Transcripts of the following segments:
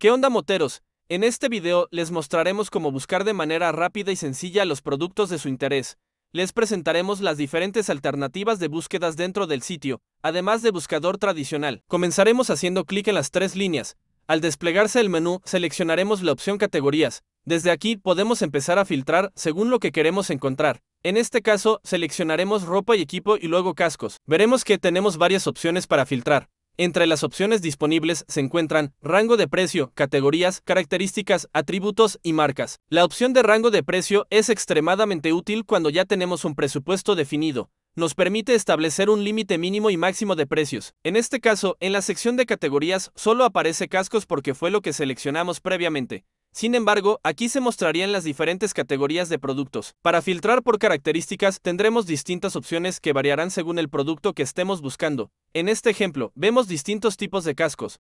¿Qué onda moteros? En este video les mostraremos cómo buscar de manera rápida y sencilla los productos de su interés. Les presentaremos las diferentes alternativas de búsquedas dentro del sitio, además de buscador tradicional. Comenzaremos haciendo clic en las tres líneas. Al desplegarse el menú, seleccionaremos la opción categorías. Desde aquí podemos empezar a filtrar según lo que queremos encontrar. En este caso, seleccionaremos ropa y equipo y luego cascos. Veremos que tenemos varias opciones para filtrar. Entre las opciones disponibles se encuentran rango de precio, categorías, características, atributos y marcas. La opción de rango de precio es extremadamente útil cuando ya tenemos un presupuesto definido. Nos permite establecer un límite mínimo y máximo de precios. En este caso, en la sección de categorías solo aparece cascos porque fue lo que seleccionamos previamente. Sin embargo, aquí se mostrarían las diferentes categorías de productos. Para filtrar por características, tendremos distintas opciones que variarán según el producto que estemos buscando. En este ejemplo, vemos distintos tipos de cascos.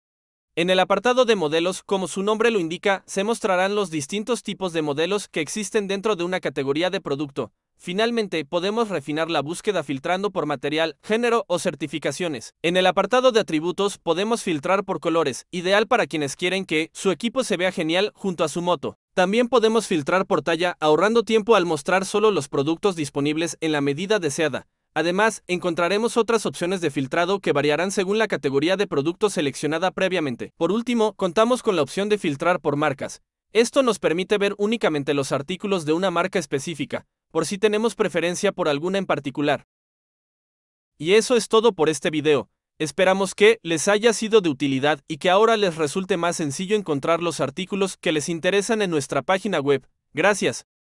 En el apartado de modelos, como su nombre lo indica, se mostrarán los distintos tipos de modelos que existen dentro de una categoría de producto. Finalmente, podemos refinar la búsqueda filtrando por material, género o certificaciones. En el apartado de atributos podemos filtrar por colores, ideal para quienes quieren que su equipo se vea genial junto a su moto. También podemos filtrar por talla, ahorrando tiempo al mostrar solo los productos disponibles en la medida deseada. Además, encontraremos otras opciones de filtrado que variarán según la categoría de producto seleccionada previamente. Por último, contamos con la opción de filtrar por marcas. Esto nos permite ver únicamente los artículos de una marca específica, por si tenemos preferencia por alguna en particular. Y eso es todo por este video, esperamos que les haya sido de utilidad y que ahora les resulte más sencillo encontrar los artículos que les interesan en nuestra página web. Gracias.